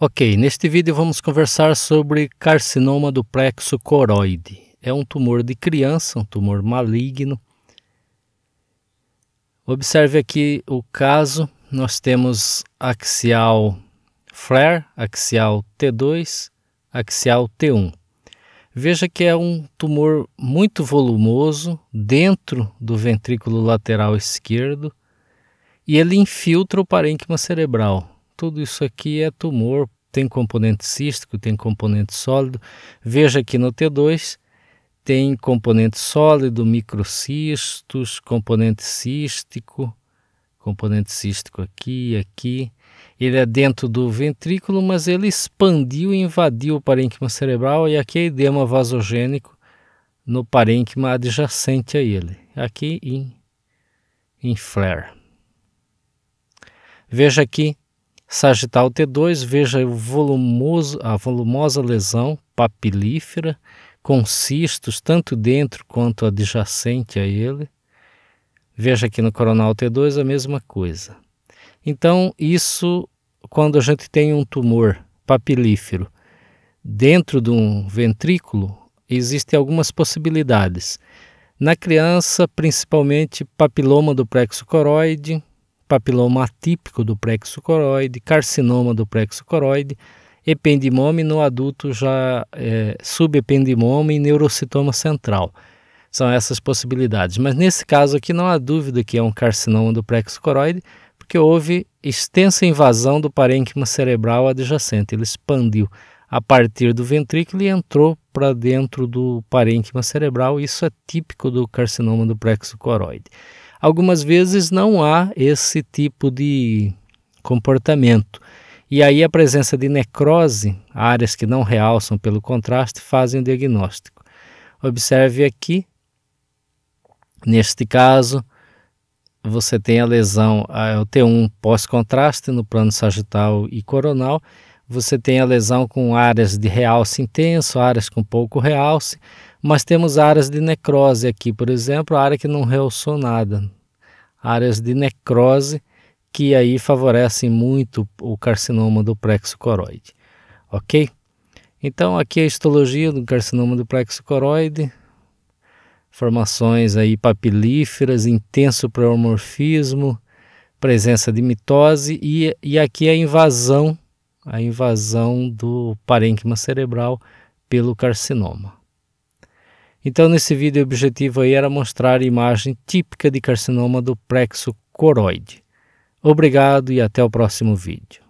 Ok, neste vídeo vamos conversar sobre carcinoma do plexo coroide. É um tumor de criança, um tumor maligno. Observe aqui o caso, nós temos axial flare, axial T2, axial T1. Veja que é um tumor muito volumoso dentro do ventrículo lateral esquerdo e ele infiltra o parênquima cerebral tudo isso aqui é tumor, tem componente cístico, tem componente sólido. Veja aqui no T2, tem componente sólido, microcistos, componente cístico, componente cístico aqui aqui. Ele é dentro do ventrículo, mas ele expandiu e invadiu o parênquima cerebral e aqui é edema vasogênico no parênquima adjacente a ele, aqui em, em flare. Veja aqui Sagital T2, veja volumoso, a volumosa lesão papilífera com cistos tanto dentro quanto adjacente a ele. Veja aqui no coronal T2 a mesma coisa. Então, isso quando a gente tem um tumor papilífero dentro de um ventrículo, existem algumas possibilidades. Na criança, principalmente papiloma do plexo coroide, papiloma atípico do plexo coroide, carcinoma do plexo coroide, ependimoma no adulto já é, subependimoma e neurocitoma central. São essas possibilidades. Mas nesse caso aqui não há dúvida que é um carcinoma do plexo coroide, porque houve extensa invasão do parênquima cerebral adjacente. Ele expandiu a partir do ventrículo e entrou para dentro do parênquima cerebral. Isso é típico do carcinoma do plexo coroide algumas vezes não há esse tipo de comportamento. E aí a presença de necrose, áreas que não realçam pelo contraste, fazem o diagnóstico. Observe aqui, neste caso, você tem a lesão o T1 pós-contraste no plano sagital e coronal, você tem a lesão com áreas de realce intenso, áreas com pouco realce, mas temos áreas de necrose aqui, por exemplo, a área que não realçou nada. Áreas de necrose que aí favorecem muito o carcinoma do plexo coroide. Ok? Então, aqui é a histologia do carcinoma do plexo coroide, formações aí papilíferas, intenso pleomorfismo, presença de mitose e, e aqui é a invasão, a invasão do parênquima cerebral pelo carcinoma. Então, nesse vídeo, o objetivo aí era mostrar a imagem típica de carcinoma do plexo coroide. Obrigado e até o próximo vídeo.